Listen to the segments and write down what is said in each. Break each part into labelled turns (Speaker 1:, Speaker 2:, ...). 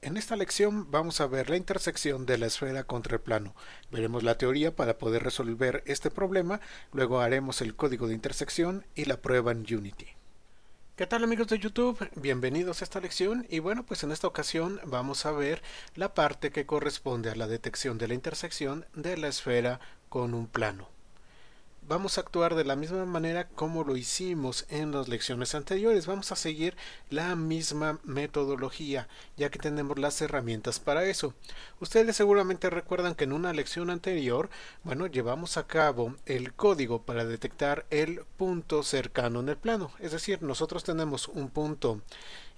Speaker 1: En esta lección vamos a ver la intersección de la esfera contra el plano. Veremos la teoría para poder resolver este problema, luego haremos el código de intersección y la prueba en Unity. ¿Qué tal amigos de YouTube? Bienvenidos a esta lección y bueno pues en esta ocasión vamos a ver la parte que corresponde a la detección de la intersección de la esfera con un plano vamos a actuar de la misma manera como lo hicimos en las lecciones anteriores. Vamos a seguir la misma metodología, ya que tenemos las herramientas para eso. Ustedes seguramente recuerdan que en una lección anterior, bueno, llevamos a cabo el código para detectar el punto cercano en el plano. Es decir, nosotros tenemos un punto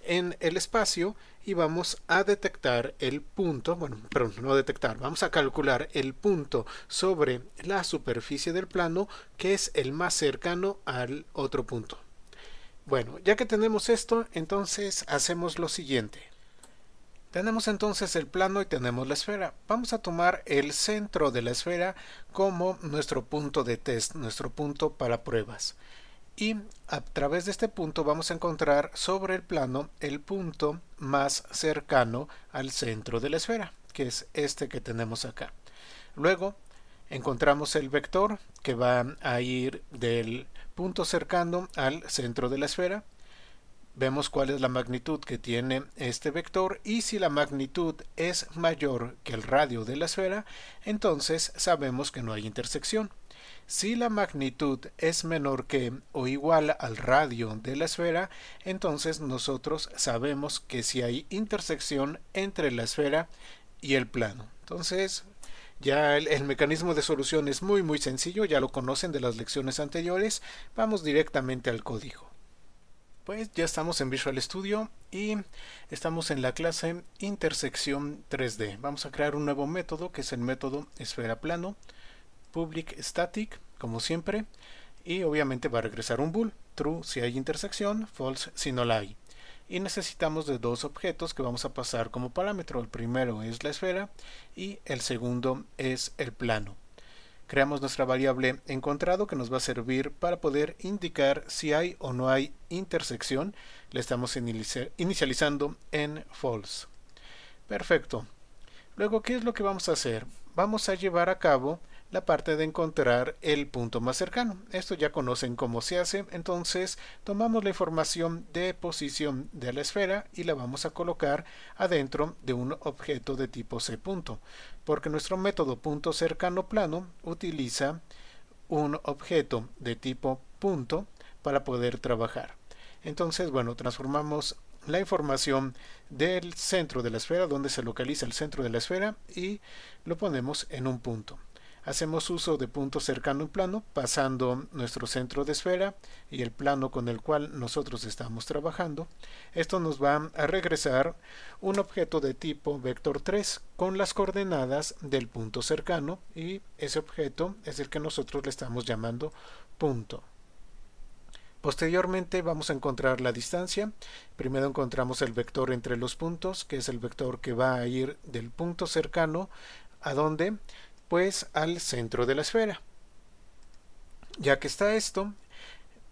Speaker 1: en el espacio y vamos a detectar el punto, bueno, pero no detectar, vamos a calcular el punto sobre la superficie del plano que es el más cercano al otro punto. Bueno, ya que tenemos esto, entonces hacemos lo siguiente. Tenemos entonces el plano y tenemos la esfera. Vamos a tomar el centro de la esfera como nuestro punto de test, nuestro punto para pruebas y a través de este punto vamos a encontrar sobre el plano el punto más cercano al centro de la esfera, que es este que tenemos acá. Luego encontramos el vector que va a ir del punto cercano al centro de la esfera vemos cuál es la magnitud que tiene este vector y si la magnitud es mayor que el radio de la esfera, entonces sabemos que no hay intersección. Si la magnitud es menor que o igual al radio de la esfera, entonces nosotros sabemos que si hay intersección entre la esfera y el plano. Entonces, ya el, mecanismo de solución es muy muy sencillo, ya lo conocen de las lecciones anteriores, vamos directamente al código. Pues ya estamos en Visual Studio y estamos en la clase intersección 3D. Vamos a crear un nuevo método que es el método esfera plano, public static, como siempre, y obviamente va a regresar un bool, true si hay intersección, false si no la hay. Y necesitamos de dos objetos que vamos a pasar como parámetro. El primero es la esfera y el segundo es el plano. Creamos nuestra variable encontrado que nos va a servir para poder indicar si hay o no hay intersección. La estamos inicializando en false. Perfecto. Luego, ¿qué es lo que vamos a hacer? Vamos a llevar a cabo la parte de encontrar el punto más cercano. Esto ya conocen cómo se hace, entonces tomamos la información de posición de la esfera y la vamos a colocar adentro de un objeto de tipo C punto, porque nuestro método punto cercano plano utiliza un objeto de tipo punto para poder trabajar. Entonces, bueno, transformamos la información del centro de la esfera, donde se localiza el centro de la esfera, y lo ponemos en un punto. Hacemos uso de punto cercano en plano, pasando nuestro centro de esfera y el plano con el cual nosotros estamos trabajando. Esto nos va a regresar un objeto de tipo vector 3 con las coordenadas del punto cercano y ese objeto es el que nosotros le estamos llamando punto. Posteriormente vamos a encontrar la distancia. Primero encontramos el vector entre los puntos, que es el vector que va a ir del punto cercano a donde pues al centro de la esfera. Ya que está esto,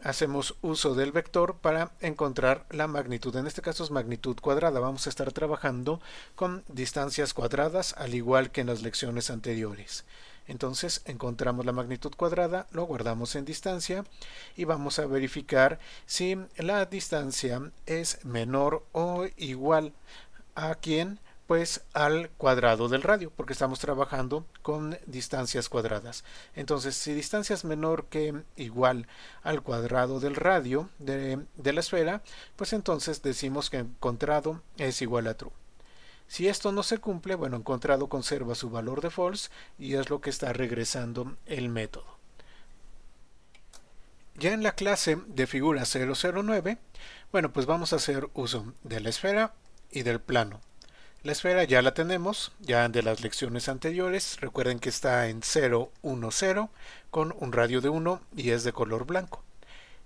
Speaker 1: hacemos uso del vector para encontrar la magnitud. En este caso es magnitud cuadrada. Vamos a estar trabajando con distancias cuadradas al igual que en las lecciones anteriores. Entonces encontramos la magnitud cuadrada, lo guardamos en distancia y vamos a verificar si la distancia es menor o igual a quien pues al cuadrado del radio, porque estamos trabajando con distancias cuadradas. Entonces, si distancia es menor que igual al cuadrado del radio de, la esfera, pues entonces decimos que encontrado es igual a true. Si esto no se cumple, bueno, encontrado conserva su valor de false y es lo que está regresando el método. Ya en la clase de figura 009, bueno, pues vamos a hacer uso de la esfera y del plano. La esfera ya la tenemos, ya de las lecciones anteriores. Recuerden que está en 0, 0, con un radio de 1 y es de color blanco.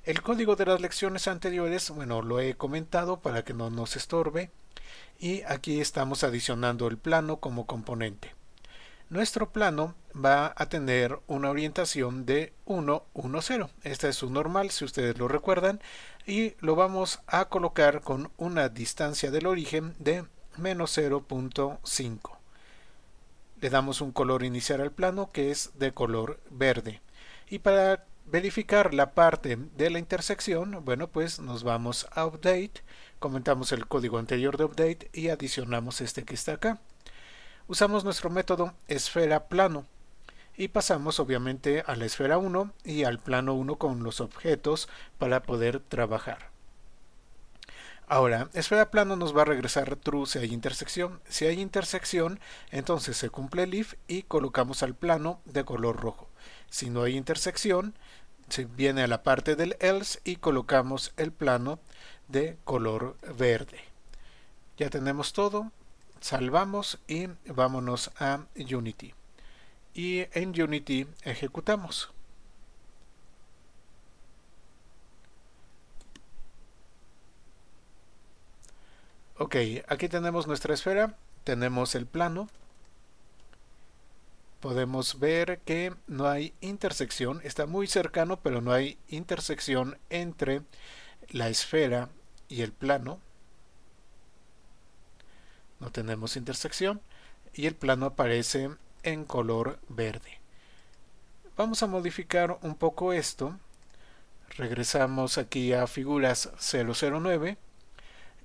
Speaker 1: El código de las lecciones anteriores, bueno, lo he comentado para que no nos estorbe. Y aquí estamos adicionando el plano como componente. Nuestro plano va a tener una orientación de 1, 1, 0. Esta es su normal, si ustedes lo recuerdan. Y lo vamos a colocar con una distancia del origen de menos 0.5. Le damos un color inicial al plano que es de color verde. Y para verificar la parte de la intersección, bueno, pues nos vamos a Update, comentamos el código anterior de Update y adicionamos este que está acá. Usamos nuestro método esfera plano y pasamos obviamente a la esfera 1 y al plano 1 con los objetos para poder trabajar. Ahora, esfera plano nos va a regresar true si hay intersección. Si hay intersección, entonces se cumple el if y colocamos al plano de color rojo. Si no hay intersección, se viene a la parte del else y colocamos el plano de color verde. Ya tenemos todo, salvamos y vámonos a Unity. Y en Unity ejecutamos. Ok, aquí tenemos nuestra esfera, tenemos el plano. Podemos ver que no hay intersección, está muy cercano, pero no hay intersección entre la esfera y el plano. No tenemos intersección y el plano aparece en color verde. Vamos a modificar un poco esto. Regresamos aquí a figuras 009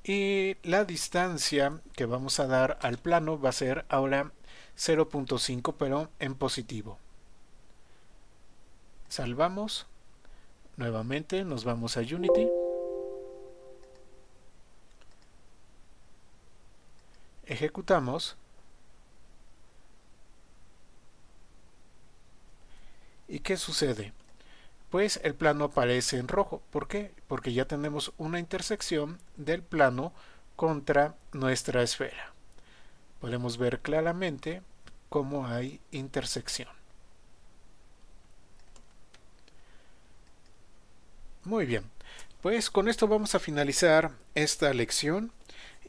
Speaker 1: y la distancia que vamos a dar al plano va a ser ahora 0.5 pero en positivo salvamos nuevamente nos vamos a Unity ejecutamos ¿y qué sucede? pues el plano aparece en rojo. ¿Por qué? Porque ya tenemos una intersección del plano contra nuestra esfera. Podemos ver claramente cómo hay intersección. Muy bien, pues con esto vamos a finalizar esta lección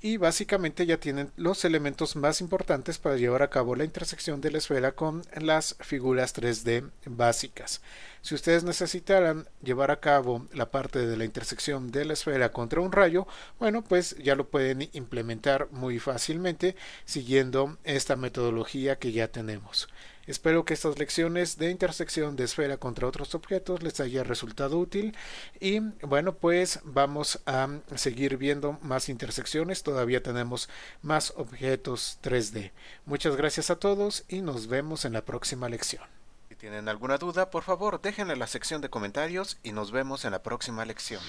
Speaker 1: y básicamente ya tienen los elementos más importantes para llevar a cabo la intersección de la esfera con las figuras 3D básicas. Si ustedes necesitaran llevar a cabo la parte de la intersección de la esfera contra un rayo, bueno, pues ya lo pueden implementar muy fácilmente siguiendo esta metodología que ya tenemos. Espero que estas lecciones de intersección de esfera contra otros objetos les haya resultado útil y bueno pues vamos a seguir viendo más intersecciones, todavía tenemos más objetos 3D. Muchas gracias a todos y nos vemos en la próxima lección. Si tienen alguna duda por favor déjenla en la sección de comentarios y nos vemos en la próxima lección.